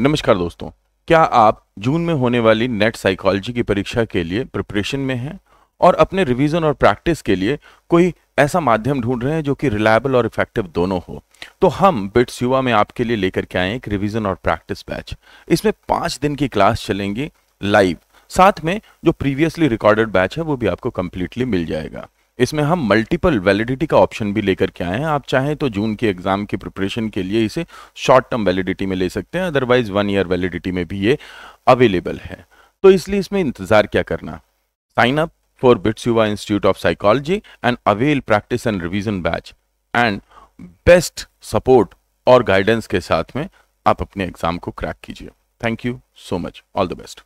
नमस्कार दोस्तों क्या आप जून में होने वाली नेट साइकोलॉजी की परीक्षा के लिए प्रिपरेशन में हैं और अपने रिवीजन और प्रैक्टिस के लिए कोई ऐसा माध्यम ढूंढ रहे हैं जो कि रिलायबल और इफेक्टिव दोनों हो तो हम बिट्स युवा में आपके लिए लेकर के आए एक रिवीजन और प्रैक्टिस बैच इसमें पांच दिन की क्लास चलेंगी लाइव साथ में जो प्रीवियसली रिकॉर्डेड बैच है वो भी आपको कंप्लीटली मिल जाएगा इसमें हम मल्टीपल वैलिडिटी का ऑप्शन भी लेकर के आए हैं आप चाहें तो जून के एग्जाम के प्रिपरेशन के लिए इसे शॉर्ट टर्म वैलिडिटी में ले सकते हैं अदरवाइज वन ईयर वैलिडिटी में भी ये अवेलेबल है तो इसलिए इसमें इंतजार क्या करना sign up for Yuva institute of psychology and avail practice and revision batch and best support और गाइडेंस के साथ में आप अपने एग्जाम को क्रैक कीजिए thank you so much all the best